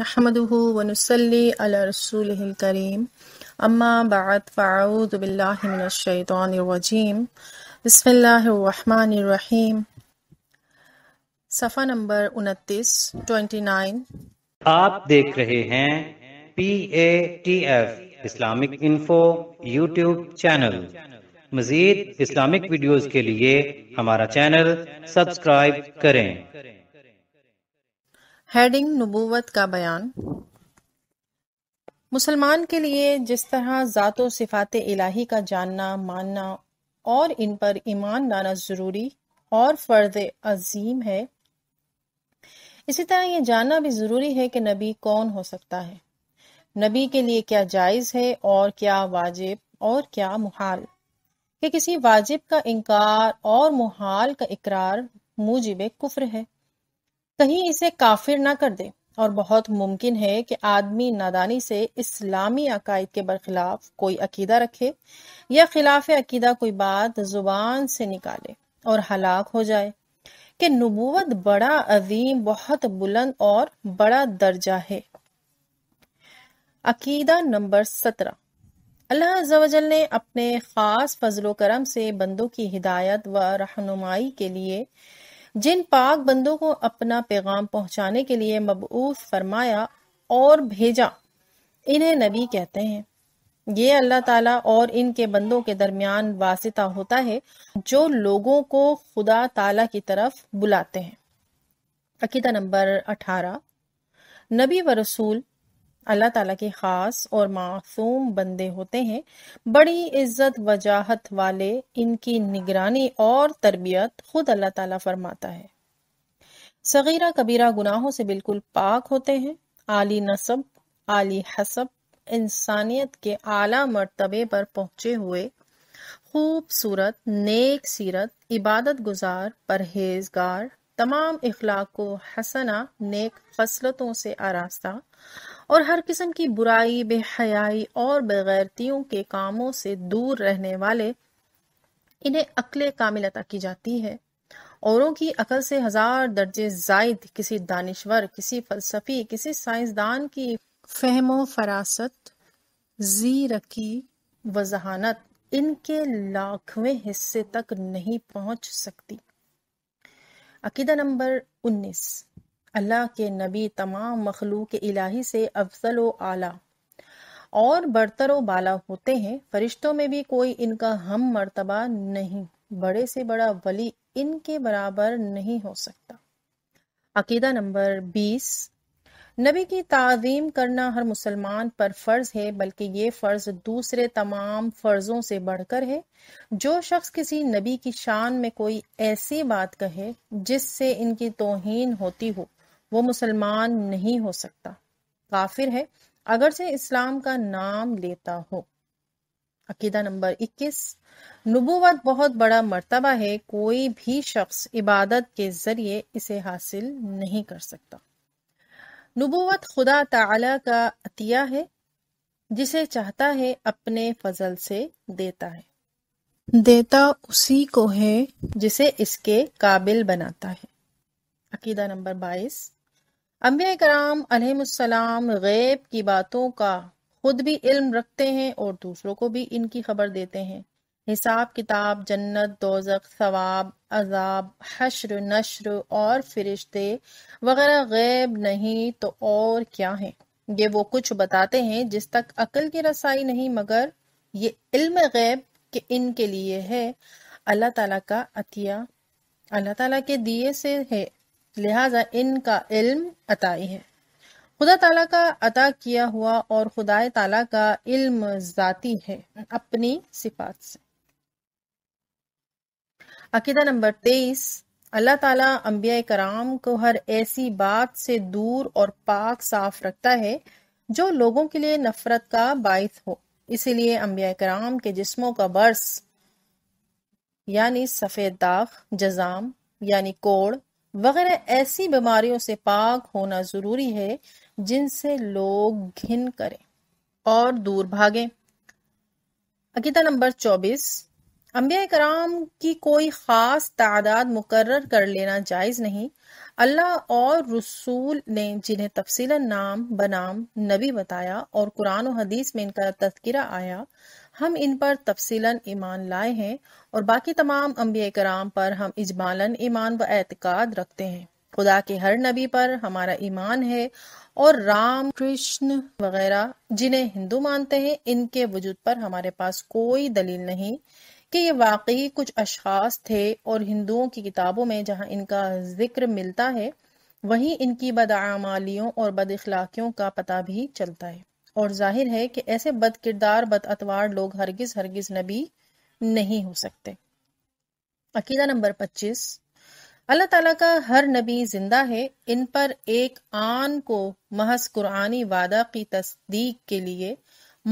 आप देख रहे हैं P A T F Islamic Info YouTube channel मज़ीद इस्लामिक वीडियोस के लिए हमारा चैनल सब्सक्राइब करें हेडिंग नबूवत का बयान मुसलमान के लिए जिस तरह ज़ात सिफ़ात इलाही का जानना मानना और इन पर ईमान लाना ज़रूरी और फ़र्ज अजीम है इसी तरह ये जानना भी ज़रूरी है कि नबी कौन हो सकता है नबी के लिए क्या जायज़ है और क्या वाजिब और क्या मुहाल कि किसी वाजिब का इनकार और मुहाल का इकरार मुजिब कुफ्र है कहीं इसे काफिर ना कर दे और बहुत मुमकिन है कि आदमी नादानी से इस्लामी अकायद के बरखिलाफ कोई अकीदा रखे या खिलाफ अकीदा कोई बात जुबान से निकाले और हलाक हो जाए कि नबूवत बड़ा अजीम बहुत बुलंद और बड़ा दर्जा है अकीदा नंबर सत्रह अल्लाह वजल ने अपने ख़ास फजलो करम से बंदों की हिदायत व रहनुमाई के लिए जिन पाक बंदों को अपना पैगाम पहुंचाने के लिए मबूस फरमाया और भेजा इन्हें नबी कहते हैं ये अल्लाह ताला और इनके बंदों के दरमियान वासिता होता है जो लोगों को खुदा ताला की तरफ बुलाते हैं अकीदा नंबर अठारह नबी व रसूल अल्लाह ताला के ख़ास और मासूम बंदे होते हैं बड़ी इज्जत वजाहत वाले इनकी निगरानी और तरबियत खुद अल्लाह ताला फरमाता है सगीरा कबीरा गुनाहों से बिल्कुल पाक होते हैं आली नसब आली हसब इंसानियत के आला मरतबे पर पहुंचे हुए खूबसूरत नेक सीरत इबादत गुजार परहेजगार तमाम इखलाक को हसना नेक फसलतों से आरास्ता और हर किस्म की बुराई बेहयाई और बेगैरतियों के कामों से दूर रहने वाले इन्हें अकल कामिल अता की जाती है औरों की अकल से हजार दर्जे जायद किसी दानश्वर किसी फलसफी किसी साइंसदान की फहमो फरासत जीरकी वजहानत इनके लाखवें हिस्से तक नहीं पहुंच सकती अकीदा नंबर उन्नीस अल्लाह के नबी तमाम मखलूक इलाही से अफजल व आला और बरतर व बाला होते हैं फरिश्तों में भी कोई इनका हम मर्तबा नहीं बड़े से बड़ा वली इनके बराबर नहीं हो सकता अकीदा नंबर बीस नबी की तज़ीम करना हर मुसलमान पर फ़र्ज़ है बल्कि ये फ़र्ज़ दूसरे तमाम फ़र्ज़ों से बढ़कर है जो शख्स किसी नबी की शान में कोई ऐसी बात कहे जिससे इनकी तोहन होती हो वो मुसलमान नहीं हो सकता काफिर है अगर से इस्लाम का नाम लेता हो अकीदा नंबर 21 नबूवत बहुत बड़ा मर्तबा है कोई भी शख्स इबादत के जरिए इसे हासिल नहीं कर सकता नबूवत खुदा ताला का अतिया है जिसे चाहता है अपने फजल से देता है देता उसी को है जिसे इसके काबिल बनाता है अकीदा नंबर बाईस अम्बिया कराम गैब की बातों का खुद भी इल्म रखते हैं और दूसरों को भी इनकी खबर देते हैं हिसाब किताब जन्नत दोजक सवाब अजाब हशर नश्र और फरिश्ते वगैरह गैब नहीं तो और क्या है ये वो कुछ बताते हैं जिस तक अकल की रसाई नहीं मगर ये इल्म गैब के इनके लिए है अल्लाह ताला का अतिया अल्लाह ताला के दिए से है लिहाजा इनका इल्म अताई है खुदा ताला का अता किया हुआ और खुदा ताला का इल्म जाती है अपनी सिफात से अकीदा नंबर तेईस अल्लाह ताला अम्बिया कराम को हर ऐसी बात से दूर और पाक साफ रखता है जो लोगों के लिए नफरत का बायस हो इसीलिए अम्बिया कराम के जिस्मों का बर्स यानी सफ़ेद दाग जजाम यानी कोड़ वगैरह ऐसी बीमारियों से पाक होना ज़रूरी है जिनसे लोग घिन करें और दूर भागें अकीदा नंबर चौबीस अम्बिया कराम की कोई ख़ास तादाद मुकर कर लेना जायज़ नहीं अल्लाह और रसूल ने जिन्हें तफसीला नाम बनाम नबी बताया और कुरान और हदीस में इनका तस्करा आया हम इन पर तफसीला ईमान लाए हैं और बाकी तमाम अम्बिया कराम पर हम इजमालन ईमान व एतकाद रखते हैं खुदा के हर नबी पर हमारा ईमान है और राम कृष्ण वगैरह जिन्हें हिंदू मानते हैं इनके वजूद पर हमारे पास कोई दलील नहीं कि ये वाकई कुछ अशास थे और हिंदुओं की किताबों में जहाँ इनका जिक्र मिलता है वही इनकी बदआमालियों और बदअखलाकियों का पता भी चलता है और जाहिर है कि ऐसे बद किरदार बद अतवार लोग हरगिज हरगिज नबी नहीं हो सकते अकीदा नंबर पच्चीस अल्लाह ताला का हर नबी जिंदा है इन पर एक आन को महज कुरानी वादा की तस्दीक के लिए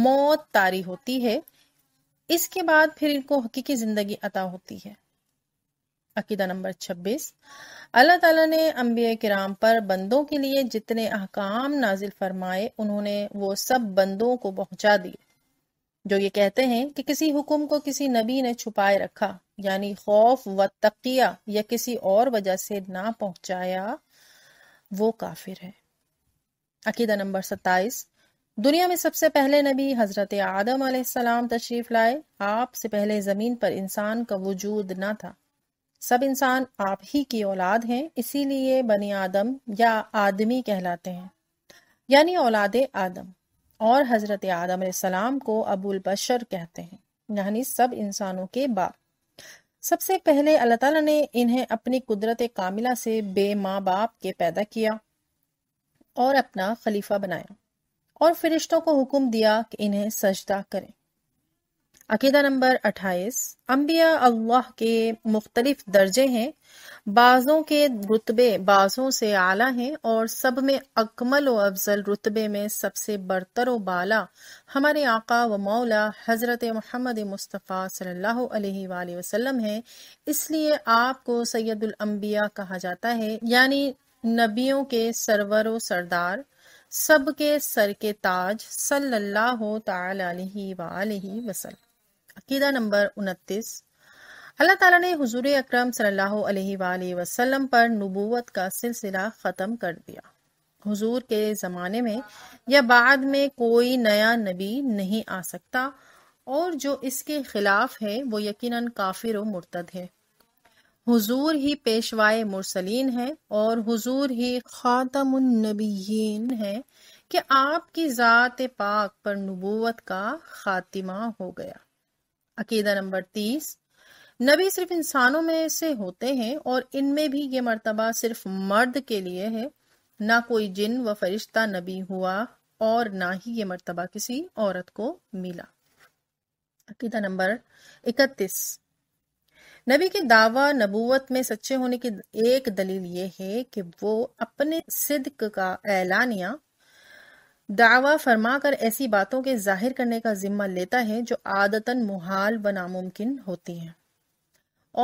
मौत तारी होती है इसके बाद फिर इनको हकीकी जिंदगी अता होती है अकीदा नंबर छब्बीस अल्लाह ताला ने अम्बिया कराम पर बंदों के लिए जितने अहकाम नाजिल फरमाए उन्होंने वो सब बंदों को पहुंचा दिए जो ये कहते हैं कि किसी हुक्म को किसी नबी ने छुपाए रखा यानी खौफ व तकिया या किसी और वजह से ना पहुंचाया वो काफिर है अकीदा नंबर सत्ताईस दुनिया में सबसे पहले नबी हज़रत आदम तशरीफ़ लाए आपसे पहले ज़मीन पर इंसान का वजूद ना था सब इंसान आप ही की औलाद हैं इसीलिए बनी आदम या आदमी कहलाते हैं यानी औलाद आदम और हज़रत आदम सलाम को अबुल बशर कहते हैं यानी सब इंसानों के बाप सबसे पहले अल्लाह ताला ने इन्हें अपनी कुदरत कामिला से बे माँ बाप के पैदा किया और अपना खलीफा बनाया और फरिश्तों को हुक्म दिया कि इन्हें सजदा करें अकीदा नंबर अट्ठाईस अम्बिया अल्लाह के मुख्तलिफ दर्जे हैं बाज़ों के रुतबे बाज़ों से आला हैं और सब में अकमल व अफजल रुतबे में सबसे बरतर व बाला हमारे आका व मौला हज़रत मोहम्मद मुस्तफ़ा सल्लल्लाहु अलैहि वसल्लम हैं इसलिए आपको सैदुलम्बिया कहा जाता है यानी नबियों के सरवर व सरदार सबके सर के ताज सल्लल्लाहु अलैहि वसल्लम अकीदा नंबर उनतीस अल्लाह ताला ने हुजूर अकरम सल्लल्लाहु अलैहि वसल्लम पर नबूवत का सिलसिला ख़त्म कर दिया हुजूर के ज़माने में या बाद में कोई नया नबी नहीं आ सकता और जो इसके खिलाफ है वो यकीनन काफिर व मुर्तद है हुजूर ही पेशवाए मुरसलीन है और हुजूर ही ख़ातमुन्नबीन है कि आपकी ज़ात पाक पर नबूवत का ख़ातिमा हो गया अकीदा नंबर तीस नबी सिर्फ इंसानों में से होते हैं और इनमें भी ये मर्तबा सिर्फ मर्द के लिए है ना कोई जिन व फरिश्ता नबी हुआ और ना ही ये मर्तबा किसी औरत को मिला अकीदा नंबर इकतीस नबी के दावा नबूवत में सच्चे होने की एक दलील ये है कि वो अपने सिद्क का ऐलानिया दावा फरमाकर ऐसी बातों के जाहिर करने का जिम्मा लेता है जो आदतन मुहाल व नामुमकिन होती हैं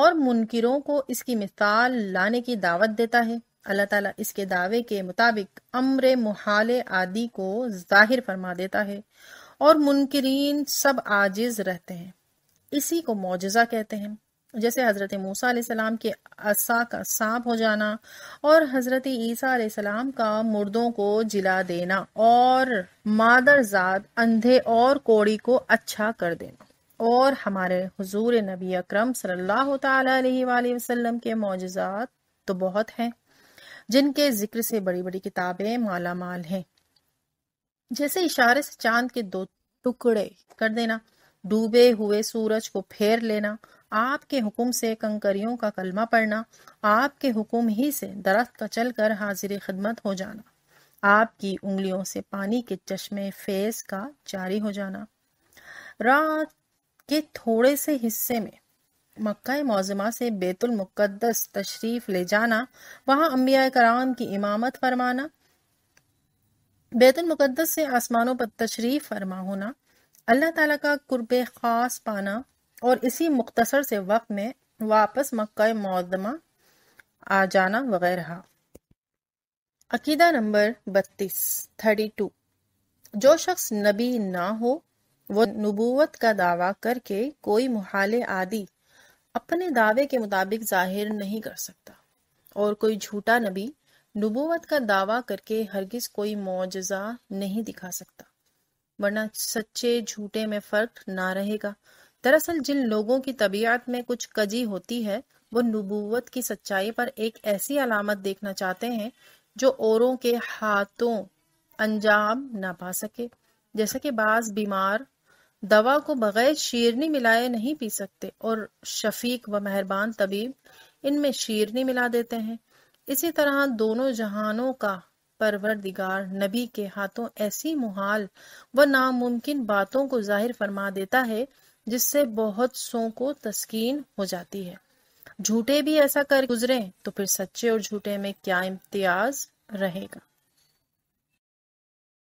और मुनकरों को इसकी मिसाल लाने की दावत देता है अल्लाह ताला इसके दावे के मुताबिक अम्र मुहाल आदि को जाहिर फरमा देता है और मुनकरीन सब आजिज रहते हैं इसी को मोजा कहते हैं जैसे हज़रत मूसा सलाम के असा का सांप हो जाना और हज़रत ईसा सलाम का मुर्दों को जिला देना और मादरजात अंधे और कोड़ी को अच्छा कर देना और हमारे हजूर नबी अक्रम सल्लाम के मोजात तो बहुत हैं जिनके जिक्र से बड़ी बड़ी किताबें माला माल हैं जैसे इशारे से चांद के दो टुकड़े कर देना डूबे हुए सूरज को फेर लेना आपके हुक्म से कंकरियों का कलमा पढ़ना आपके हुक्म ही से दरख्त का चलकर हाजिर खिदमत हो जाना आपकी उंगलियों से पानी के चश्मे फेस का जारी हो जाना रात के थोड़े से हिस्से में मक्का मौजमा से बेतुल मुकद्दस तशरीफ ले जाना वहां अम्बिया कराम की इमामत फरमाना बेतुल मुकद्दस से आसमानों पर तशरीफ फरमा होना अल्लाह ताला का कुर्ब खास पाना और इसी मुख्तसर से वक्त में वापस मक्का मुद्दमा आ जाना वगैरह अकीदा नंबर बत्तीस थर्टी टू जो शख्स नबी ना हो वो नबूवत का दावा करके कोई मुहाले आदि अपने दावे के मुताबिक जाहिर नहीं कर सकता और कोई झूठा नबी नबूवत का दावा करके हरगिज कोई मुआजा नहीं दिखा सकता वरना सच्चे झूठे में फर्क ना रहेगा दरअसल जिन लोगों की तबीयत में कुछ कजी होती है वो नबूवत की सच्चाई पर एक ऐसी अलामत देखना चाहते हैं जो औरों के हाथों अंजाम ना पा सके जैसे कि बाज बीमार दवा को बगैर शीरनी मिलाए नहीं पी सकते और शफीक व मेहरबान तबीब इनमें शीरनी मिला देते हैं इसी तरह दोनों जहानों का परवरदिगार नबी के हाथों ऐसी मुहाल व नामुमकिन बातों को जाहिर फरमा देता है जिससे बहुत सो को तस्कीन हो जाती है झूठे भी ऐसा कर गुजरे तो फिर सच्चे और झूठे में क्या इम्तियाज रहेगा